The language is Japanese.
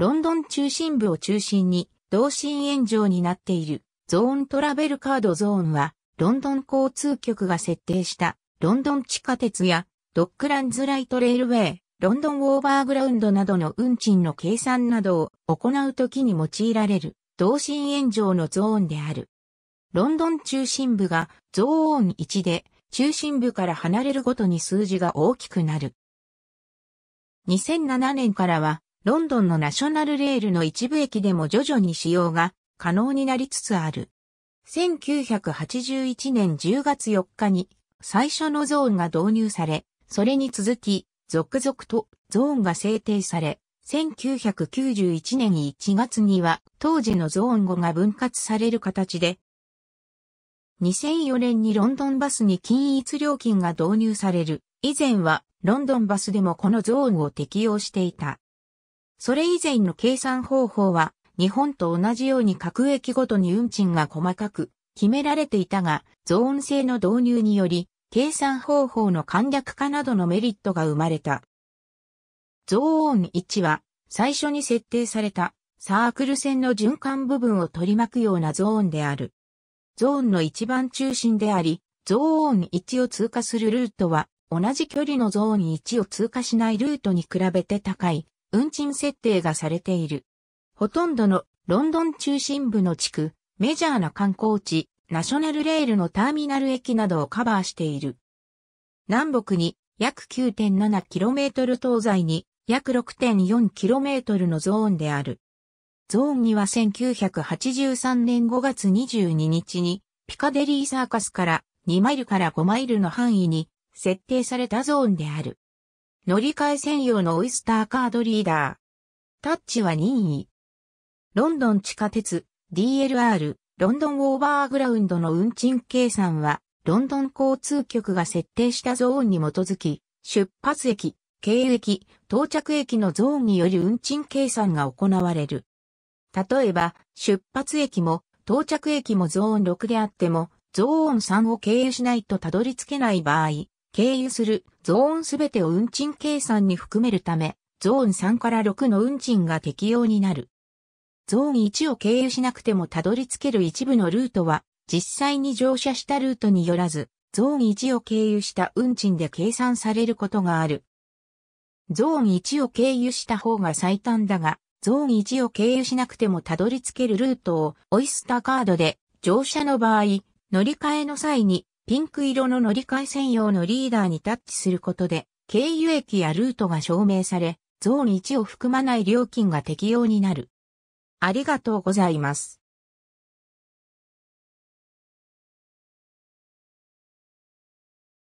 ロンドン中心部を中心に、同心円状になっているゾーントラベルカードゾーンは、ロンドン交通局が設定したロンドン地下鉄やドックランズライトレールウェイ、ロンドンオーバーグラウンドなどの運賃の計算などを行うときに用いられる同心円状のゾーンである。ロンドン中心部がゾーン1で中心部から離れるごとに数字が大きくなる。2007年からはロンドンのナショナルレールの一部駅でも徐々に使用が可能になりつつある。1981年10月4日に最初のゾーンが導入され、それに続き続々とゾーンが制定され、1991年1月には当時のゾーン5が分割される形で、2004年にロンドンバスに均一料金が導入される。以前はロンドンバスでもこのゾーンを適用していた。それ以前の計算方法は、日本と同じように各駅ごとに運賃が細かく決められていたが、ゾーン制の導入により、計算方法の簡略化などのメリットが生まれた。ゾーン1は、最初に設定されたサークル線の循環部分を取り巻くようなゾーンである。ゾーンの一番中心であり、ゾーン1を通過するルートは、同じ距離のゾーン1を通過しないルートに比べて高い運賃設定がされている。ほとんどのロンドン中心部の地区、メジャーな観光地、ナショナルレールのターミナル駅などをカバーしている。南北に約 9.7km 東西に約 6.4km のゾーンである。ゾーンには1983年5月22日にピカデリーサーカスから2マイルから5マイルの範囲に設定されたゾーンである。乗り換え専用のオイスターカードリーダー。タッチは任意。ロンドン地下鉄 DLR ロンドンオーバーグラウンドの運賃計算はロンドン交通局が設定したゾーンに基づき出発駅、経駅、到着駅のゾーンにより運賃計算が行われる。例えば出発駅も到着駅もゾーン6であってもゾーン3を経由しないとたどり着けない場合、経由するゾーンすべてを運賃計算に含めるため、ゾーン3から6の運賃が適用になる。ゾーン1を経由しなくてもたどり着ける一部のルートは、実際に乗車したルートによらず、ゾーン1を経由した運賃で計算されることがある。ゾーン1を経由した方が最短だが、ゾーン1を経由しなくてもたどり着けるルートをオイスターカードで乗車の場合、乗り換えの際にピンク色の乗り換え専用のリーダーにタッチすることで、経由駅やルートが証明され、ゾーン1を含まない料金が適用になる。ありがとうございます。